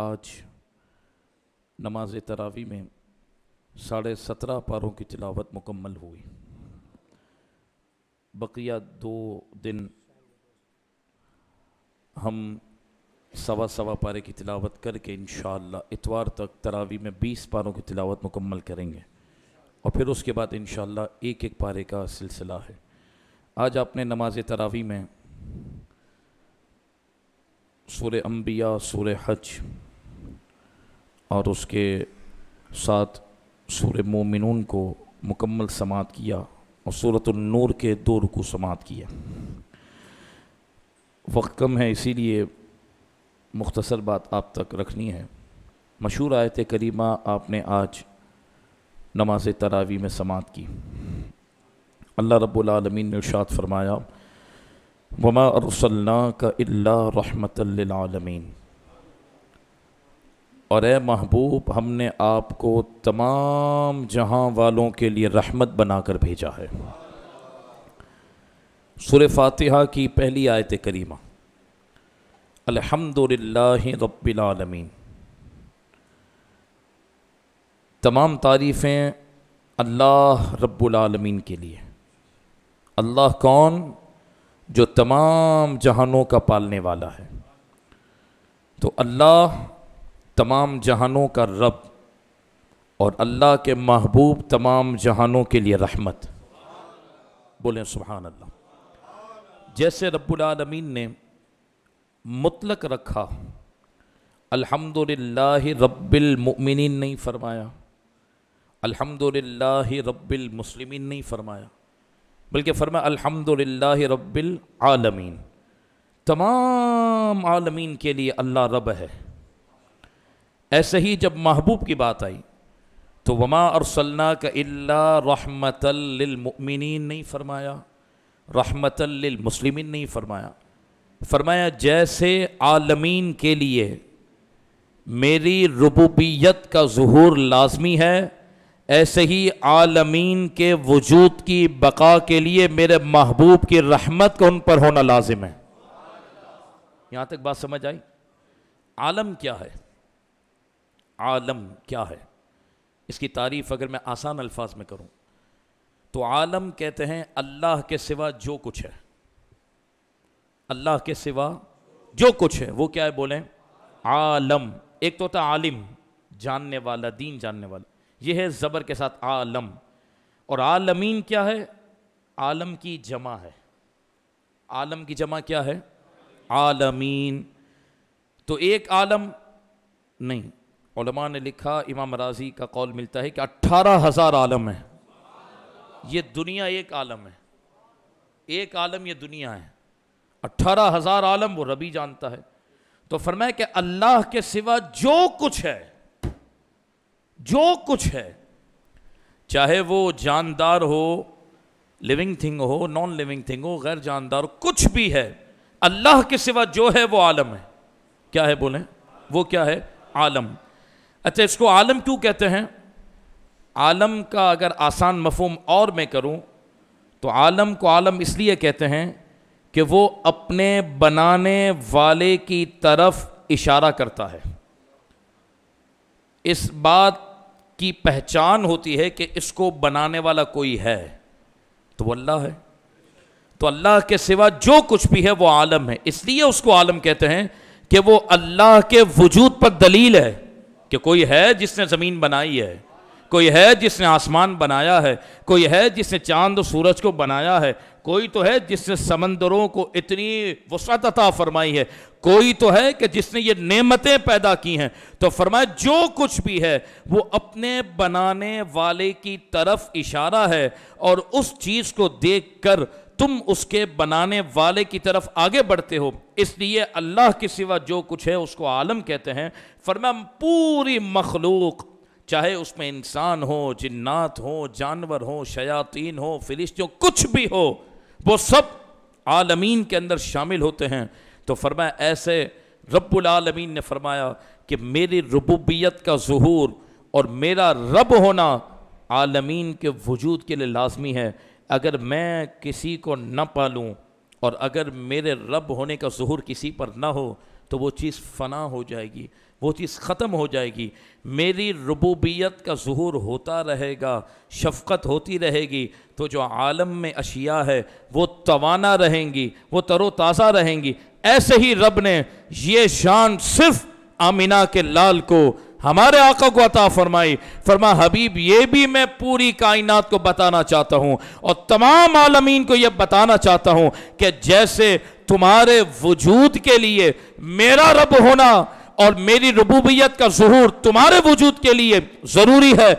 आज नमाज तरावी में साढ़े सत्रह पारों की तिलावत मुकम्मल हुई बकिया दो दिन हम सवा सवा पारे की तिलावत करके इन इतवार तक तरावी में बीस पारों की तिलावत मुकम्मल करेंगे और फिर उसके बाद इन एक एक पारे का सिलसिला है आज आपने नमाज तरावी में सूर अम्बिया सूर हज और उसके साथ सूर मोमिनून को मुकम्मल समात किया और सूरत नूर के दो रुकू समात किया वक्त कम है इसीलिए मुख्तसर बात आप तक रखनी है मशहूर आयत करीमा आपने आज नमाज तरावी में समात की अल्लाह रब्लमीन ने इर्शाद फरमाया वमा अरसल्ला का रहमतमीन और ए महबूब हमने आपको तमाम जहां वालों के लिए रहमत बनाकर भेजा है सुर फातिहा की पहली आयत करीमा अल्हम्दुलिल्लाह रब्बिलालमीन तमाम तारीफ़ें अल्लाह रबालमीन के लिए अल्लाह कौन जो तमाम जहानों का पालने वाला है तो अल्लाह तमाम जहानों का रब और अल्लाह के महबूब तमाम जहानों के लिए रहमत बोलें सुबहान अल्लाह जैसे रब्बुलमीन ने मुतलक रखा अल्हम्दुलिल्लाह रब्बिलमुमिन नहीं फरमाया अल्हम्दुलिल्लाह रब्बिलमुस्लिमीन नहीं फरमाया बल्कि फरमाया अल्हम्दुलिल्लाह रब्बिल आलमीन तमाम आलमीन के लिए अल्लाह रब है ऐसे ही जब महबूब की बात आई तो वमा और सल्ला का रहमतमिन नहीं फरमाया रहमतमसलिमिन नहीं फरमाया फरमाया जैसे आलमीन के लिए मेरी रबूबियत का जहूर लाजमी है ऐसे ही आलमीन के वजूद की बका के लिए मेरे महबूब की रहमत का उन पर होना लाजिम है यहाँ तक बात समझ आई आलम क्या है आलम क्या है इसकी तारीफ़ अगर मैं आसान अल्फाज में करूं तो आलम कहते हैं अल्लाह के सिवा जो कुछ है अल्लाह के सिवा जो कुछ है वो क्या है बोलें आलम एक तो होता आलिम जानने वाला दीन जानने वाला यह है ज़बर के साथ आलम और आलमीन क्या है आलम की जमा है आलम की जमा क्या है आलमीन तो एक आलम नहीं उलमा ने लिखा इमाम राजी का कौल मिलता है कि अट्ठारह हज़ार आलम है ये दुनिया एक आलम है एक आलम ये दुनिया है अट्ठारह हज़ार आलम वो रबी जानता है तो फरमाए कि अल्लाह के सिवा जो कुछ है जो कुछ है चाहे वो जानदार हो लिविंग थिंग हो नॉन लिविंग थिंग हो गैर जानदार हो कुछ भी है अल्लाह के सिवा जो है वो आलम है क्या है बोले वो क्या है आलम अच्छा इसको आलम क्यों कहते हैं आलम का अगर आसान मफहम और मैं करूं तो आलम को आलम इसलिए कहते हैं कि वो अपने बनाने वाले की तरफ इशारा करता है इस बात की पहचान होती है कि इसको बनाने वाला कोई है तो वो अल्लाह है तो अल्लाह के सिवा जो कुछ भी है वो आलम है इसलिए उसको आलम कहते हैं कि वो अल्लाह के वजूद पर दलील है कि कोई है जिसने ज़मीन बनाई है कोई है जिसने आसमान बनाया है कोई है जिसने चांद और सूरज को बनाया है कोई तो है जिसने समंदरों को इतनी वसत अता फरमाई है कोई तो है कि जिसने ये नेमतें पैदा की हैं तो फरमाया जो कुछ भी है वो अपने बनाने वाले की तरफ इशारा है और उस चीज़ को देख कर तुम उसके बनाने वाले की तरफ आगे बढ़ते हो इसलिए अल्लाह के सिवा जो कुछ है उसको आलम कहते हैं फरमा पूरी मखलूक चाहे उसमें इंसान हो जिन्नात हो जानवर हो शयातीन हो फिलिस्तियों कुछ भी हो वो सब आलमीन के अंदर शामिल होते हैं तो फरमाया ऐसे रब्बुल आलमीन ने फरमाया कि मेरी रबूबियत का जहूर और मेरा रब होना आलमीन के वजूद के लिए लाजमी है अगर मैं किसी को न पालूँ और अगर मेरे रब होने का जहूर किसी पर ना हो तो वो चीज़ फना हो जाएगी वो चीज़ ख़त्म हो जाएगी मेरी रबूबियत का जहूर होता रहेगा शफ़क़त होती रहेगी तो जो आलम में अशिया है वो तोाना रहेंगी वो तरोताज़ा रहेंगी ऐसे ही रब ने ये शान सिर्फ़ आमिना के लाल को हमारे आका को अता फरमाई फरमा हबीब ये भी मैं पूरी कायनात को बताना चाहता हूँ और तमाम आलमीन को यह बताना चाहता हूँ कि जैसे तुम्हारे वजूद के लिए मेरा रब होना और मेरी रबूबियत का जहूर तुम्हारे वजूद के लिए ज़रूरी है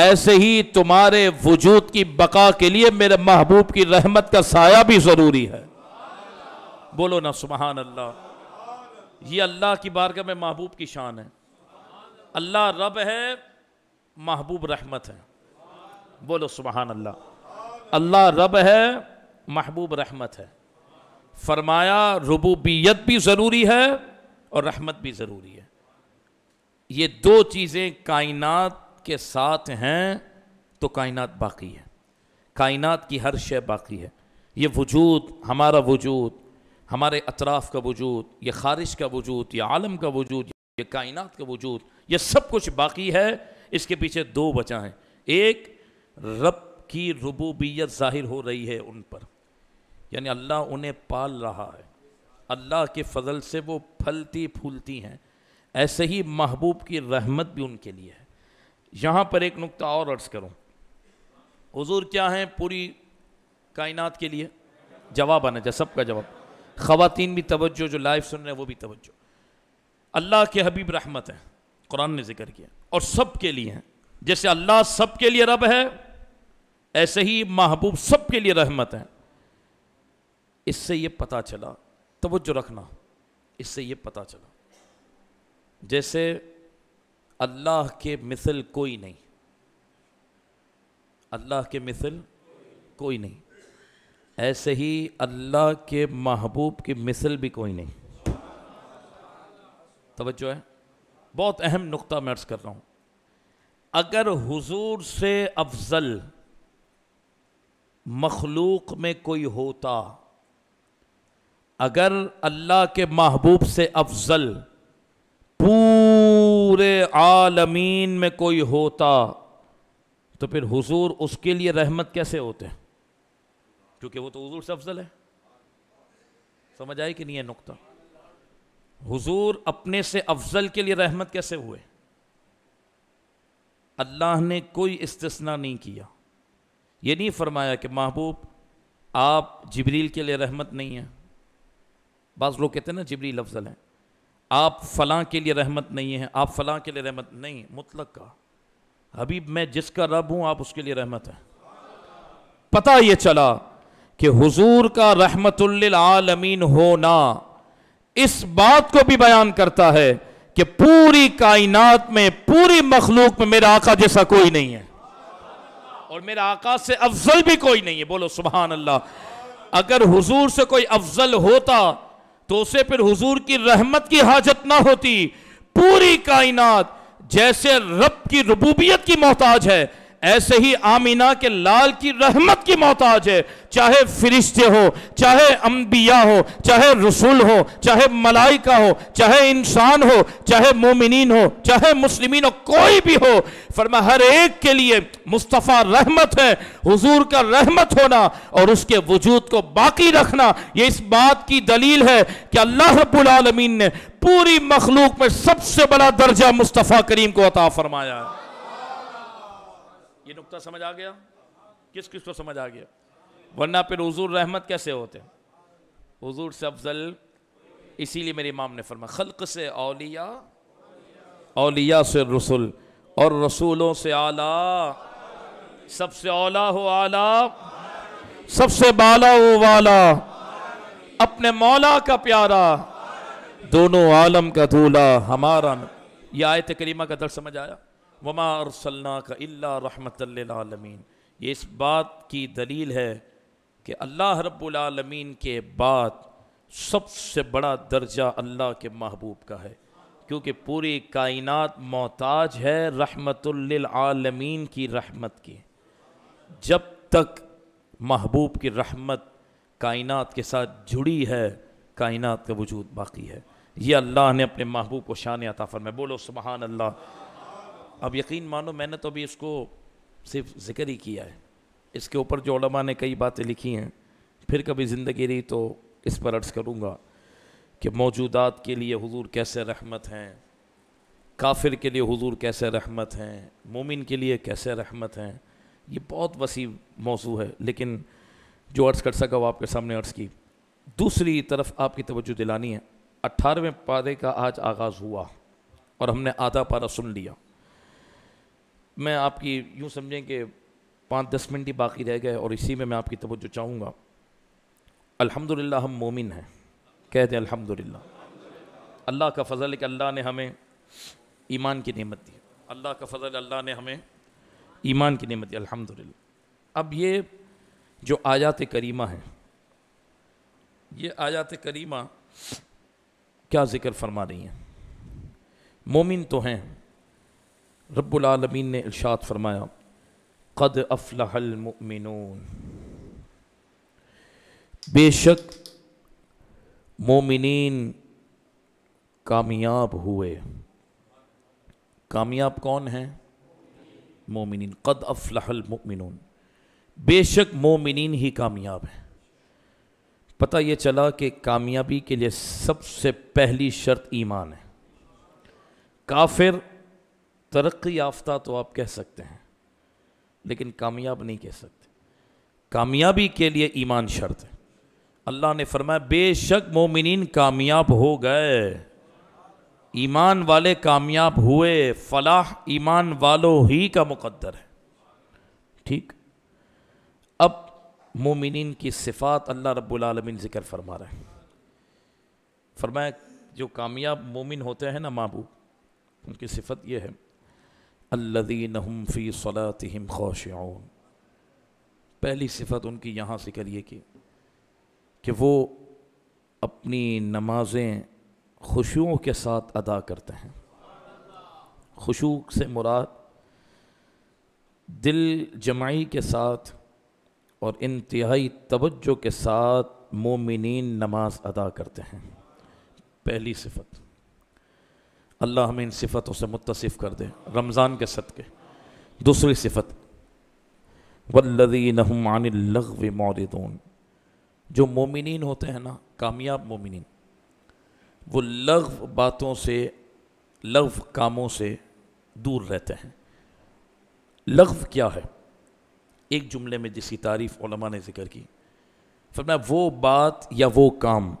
ऐसे ही तुम्हारे वजूद की बका के लिए मेरे महबूब की रहमत का साया भी ज़रूरी है बोलो ना सुबहान अल्लाह ये अल्लाह की बारगाह में महबूब की शान है अल्लाह रब है महबूब रहमत है बोलो सुबहान अल्लाह अल्लाह रब है महबूब रहमत है फरमाया रबूबियत भी ज़रूरी है और रहमत भी ज़रूरी है ये दो चीज़ें कायनात के साथ हैं तो कायनात बाकी है कायनात की हर शय बाकी है ये वजूद हमारा वजूद हमारे अतराफ़ का वजूद ये ख़ारिश का वजूद ये आलम का वजूद ये कायनात का वजूद ये सब कुछ बाकी है इसके पीछे दो वजह हैं एक रब की रबूबियत ज़ाहिर हो रही है उन पर यानी अल्लाह उन्हें पाल रहा है अल्लाह के फजल से वो फलती फूलती हैं ऐसे ही महबूब की रहमत भी उनके लिए है यहाँ पर एक नुक्ता और अर्ज़ करूँ हुजूर क्या हैं पूरी कायनात के लिए जवाब आना चाहिए सबका जवाब ख़वातीन भी तवज्जो जो लाइव सुन रहे हैं वो भी तवज्जो अल्लाह के हबीब रहमत हैं कुरान ने जिक्र किया और सब के लिए हैं जैसे अल्लाह सब के लिए रब है ऐसे ही महबूब सब के लिए रहमत है इससे ये पता चला तवज्जो रखना इससे ये पता चला जैसे अल्लाह के मिसल कोई नहीं अल्लाह के मिसल कोई नहीं ऐसे ही अल्लाह के महबूब की मिसल भी कोई नहीं तो है बहुत अहम नुक्ता मैं अर्ज़ कर रहा हूं अगर हुजूर से अफजल मखलूक में कोई होता अगर अल्लाह के महबूब से अफजल पूरे आलमीन में कोई होता तो फिर हुजूर उसके लिए रहमत कैसे होते हैं क्योंकि वो तो हुजूर से अफजल है समझ आई कि नहीं है नुकता हुजूर अपने से अफजल के लिए रहमत कैसे हुए अल्लाह ने कोई इस्तना नहीं किया ये नहीं फरमाया कि महबूब आप जबरील के लिए रहमत नहीं हैं बाज़ लोग कहते हैं ना जबरील अफजल हैं आप फलां के लिए रहमत नहीं हैं आप फलां के लिए रहमत नहीं मुतलक का हबीब मैं जिसका रब हूं आप उसके लिए रहमत हैं पता ये चला कि हुजूर का रहमतुल्लिल आलमीन होना इस बात को भी बयान करता है कि पूरी कायनात में पूरी मखलूक में मेरा आका जैसा कोई नहीं है और मेरा आका से अफजल भी कोई नहीं है बोलो सुबहान अल्लाह अगर हुजूर से कोई अफजल होता तो उसे फिर हुजूर की रहमत की हाजत ना होती पूरी कायनात जैसे रब की रबूबियत की मोहताज है ऐसे ही आमीना के लाल की रहमत की मोहताज है चाहे फरिश्ते हो चाहे अम्बिया हो चाहे रसूल हो चाहे मलाइका हो चाहे इंसान हो चाहे मोमिन हो चाहे मुस्लिम हो कोई भी हो फरमा हर एक के लिए मुस्तफ़ा रहमत है हुजूर का रहमत होना और उसके वजूद को बाकी रखना ये इस बात की दलील है कि अल्लाह रबुलमीन ने पूरी मखलूक में सबसे बड़ा दर्जा मुस्तफ़ा करीम को अता फरमाया है सबका समझ आ गया किस किस को समझ आ गया वरना फिर हजूर रहमत कैसे होते हजूर से अफजल इसीलिए मेरे इमाम ने फरमा खल्क से अलिया अलिया से रसुल और रसूलों से आला सबसे औला हो आला सबसे बाला हो वाला अपने मौला का प्यारा दोनों आलम का धूला हमारा यह आयत करीमा का दर्द समझ आया वमा सल्ला का अल्ला रहमतमीन ये इस बात की दलील है कि अल्लाह रब्लमीन के बाद सबसे बड़ा दर्जा अल्लाह के महबूब का है क्योंकि पूरी कायनात मोहताज है रहमतमीन की रहमत की जब तक महबूब की रहमत कायनात के साथ जुड़ी है कायनात का वजूद बाकी है ये अल्लाह ने अपने महबूब को शान अता में बोलो सुबहान अल्लाह अब यकीन मानो मैंने तो अभी इसको सिर्फ जिक्र ही किया है इसके ऊपर जो उलमा ने कई बातें लिखी हैं फिर कभी ज़िंदगी रही तो इस पर अर्ज़ करूँगा कि मौजूदात के लिए हुजूर कैसे रहमत हैं काफिर के लिए हुजूर कैसे रहमत हैं मोमिन के लिए कैसे रहमत हैं ये बहुत वसी मौजू है लेकिन जो अर्ज़ कर सका वो आपके सामने अर्ज़ की दूसरी तरफ आपकी तवज्जो दिलानी है अट्ठारहवें पारे का आज आगाज़ हुआ और हमने आधा पारा सुन लिया मैं आपकी यूँ समझें कि पाँच दस मिनट ही बाकी रह गए और इसी में मैं आपकी तवज्जो चाहूँगा अल्हम्दुलिल्लाह हम मोमिन हैं कहते हैं अल्हम्दुलिल्लाह अल्लाह का फजल है कि अल्लाह ने हमें ईमान की नेमत दी अल्लाह का फजल अल्लाह ने हमें ईमान की नेमत दी अल्हम्दुलिल्लाह अब ये जो आयात करीमा है ये आयात करीमा क्या जिक्र फरमा रही हैं मोमिन तो हैं रब्बुलमीन ने इर्शाद फरमाया कद अफलहलमिन बेशक मोमिन कामयाब हुए कामयाब कौन हैं मोमिन कद अफलहलमिनून बेशक मोमिन ही कामयाब हैं पता ये चला कि कामयाबी के लिए सबसे पहली शर्त ईमान है काफिर तरक्की याफ्ता तो आप कह सकते हैं लेकिन कामयाब नहीं कह सकते कामयाबी के लिए ईमान शर्त है अल्लाह ने फरमाया बेशक मोमिन कामयाब हो गए ईमान वाले कामयाब हुए फलाह ईमान वालों ही का मुकद्दर है ठीक अब मोमिन की सिफात अल्लाह रब्बुलमीन ज़िक्र फरमा रहे हैं फरमाया जो कामयाब मोमिन होते हैं ना महबूब उनकी सिफत यह है अल्लदीन हम फ़ी सलातम खोशन पहली सिफत उनकी यहाँ से करिए कि कि वो अपनी नमाज़ें खुशुओं के साथ अदा करते हैं खुशू से मुराद दिल जमाई के साथ और इंतहाई तवज्जो के साथ मोमिन नमाज अदा करते हैं पहली सिफत अल्लाह हमें इन सिफतों से मुतसिफ़ कर दे रमज़ान के सदक़े दूसरी सिफत वल्लदीन मौरदून जो मोमिन होते हैं ना कामयाब मोमिन वो लघव बातों से लघव कामों से दूर रहते हैं लघव क्या है एक जुमले में जिसकी तारीफ़ ने ज़िक्र की फिर मैं वो बात या वो काम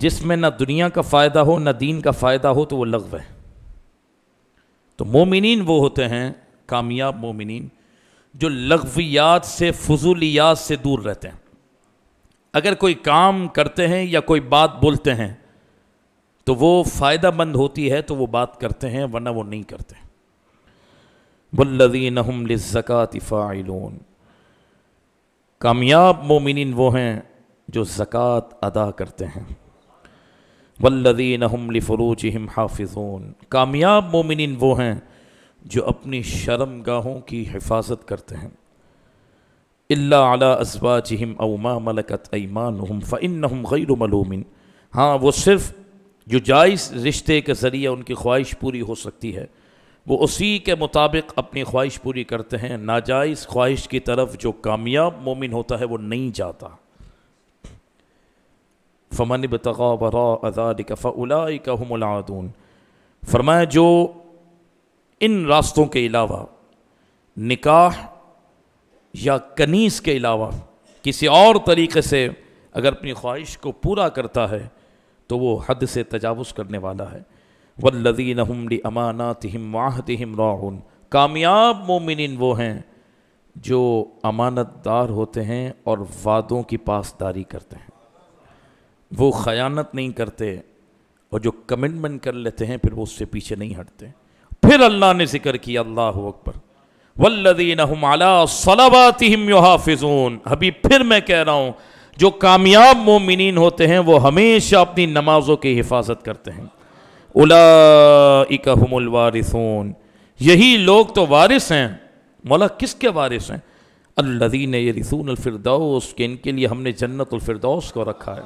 जिसमें ना दुनिया का फ़ायदा हो ना दीन का फ़ायदा हो तो वो लगव है तो मोमिन वो होते हैं कामयाब मोमिन जो लगवियात से फजूलियात से दूर रहते हैं अगर कोई काम करते हैं या कोई बात बोलते हैं तो वो फ़ायदा मंद होती है तो वो बात करते हैं वरना वो नहीं करते बल्लिन हम कामयाब मोमिन वो हैं जो ज़क़़त अदा करते हैं वल्लदीन हमल फ़रूज हम हाफिजून कामयाब मोमिन वो हैं जो अपनी शर्म गाहों की हिफाजत करते हैं अला अला जिम अवमा मलकत ऐमान हम फ़िन हम गैर मलूमिन हाँ वो सिर्फ़ जो जायज़ रिश्ते के ज़रिए उनकी ख्वाहिश पूरी हो सकती है वो उसी के मुताबिक अपनी ख्वाहिश पूरी करते हैं नाजायज़ ख्वाहिश की तरफ जो कामयाब मोमिन होता है वो नहीं जाता फ़मन बतगा वरा अजादिक फरमाया जो इन रास्तों के अलावा निकाह या कनीस के अलावा किसी और तरीके से अगर अपनी ख्वाहिश को पूरा करता है तो वो हद से तजावज़ करने वाला है वल्लदीन हमली अमानात हम वाहत हम राउन कामयाब मोमिन वो हैं जो अमानतदार होते हैं और वादों की पासदारी करते हैं वो खयानत नहीं करते और जो कमिटमेंट कर लेते हैं फिर वो उससे पीछे नहीं हटते फिर अल्लाह ने जिक्र किया अल्लाह अकबर वल्लदीन सलाबातिम युहाफिजून अभी फिर मैं कह रहा हूँ जो कामयाब मोमिन होते हैं वो हमेशा अपनी नमाज़ों की हिफाजत करते हैं उलाकमुलवारिसून यही लोग तो वारिस हैं मौला किसके वारिस हैं अल्लदीन ये रसून अलफरदौस के इनके लिए हमने जन्नतफरदौस को रखा है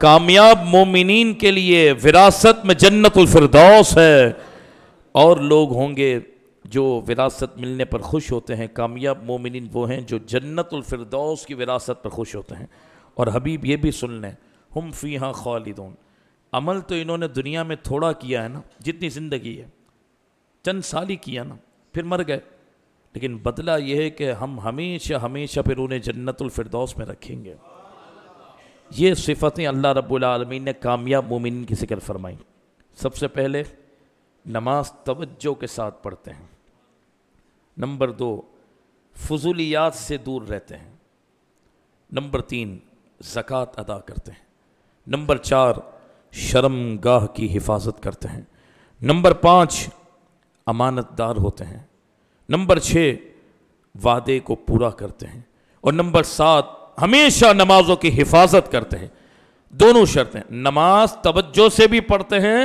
कामयाब मोमिन के लिए विरासत में जन्नतफरदौस है और लोग होंगे जो विरासत मिलने पर खुश होते हैं कामयाब मोमिन वो हैं जो जन्नतफरदौस की विरासत पर खुश होते हैं और हबीब ये भी सुन लें हम फ़ी हाँ खालिदून अमल तो इन्होंने दुनिया में थोड़ा किया है ना जितनी ज़िंदगी है चंद साल ही किया ना फिर मर गए लेकिन बदला यह है कि हम हमेशा हमेशा फिर उन्हें जन्नतफरदौस में रखेंगे ये सिफ़तें अल्लाह रब्बुलमीन ने कामयाब मुमिन की जिक्र फरमाई सबसे पहले नमाज तवज्जो के साथ पढ़ते हैं नंबर दो फजूलियात से दूर रहते हैं नंबर तीन ज़क़़त अदा करते हैं नंबर चार शर्म गाह की हिफाजत करते हैं नंबर पाँच अमानतदार होते हैं नंबर छः वादे को पूरा करते हैं और नंबर सात हमेशा नमाजों की हिफाजत करते हैं दोनों शर्तें नमाज तवज्जो से भी पढ़ते हैं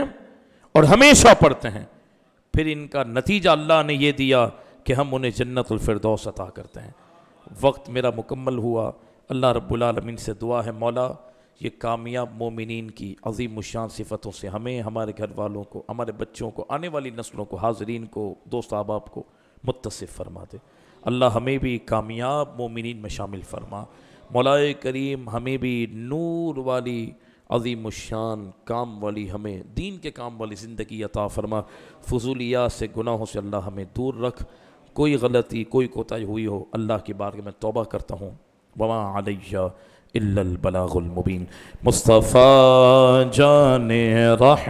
और हमेशा पढ़ते हैं फिर इनका नतीजा अल्लाह ने यह दिया कि हम उन्हें जन्नतफरदौस अता करते हैं वक्त मेरा मुकम्मल हुआ अल्लाह रब्लमिन से दुआ है मौला ये कामयाब मोमिन की अजीम शान सिफतों से हमें हमारे घर वालों को हमारे बच्चों को आने वाली नस्लों को हाजरीन को दोस्त अहबाब को मुतसिफ़ फरमा दे अल्लाह हमें भी कामयाब मोमिन में शामिल फरमा मौलाए करीम हमें भी नूर वाली अज़ीमशान काम वाली हमें दीन के काम वाली ज़िंदगी अता फरमा फजूलिया से गुनाहों से अल्लाह हमें दूर रख कोई गलती कोई कोताही हुई हो अल्लाह की बार में तोबा करता हूँ वमा आलिया इल्लल बलागुल मुबीन मुस्तफ़ा जान रह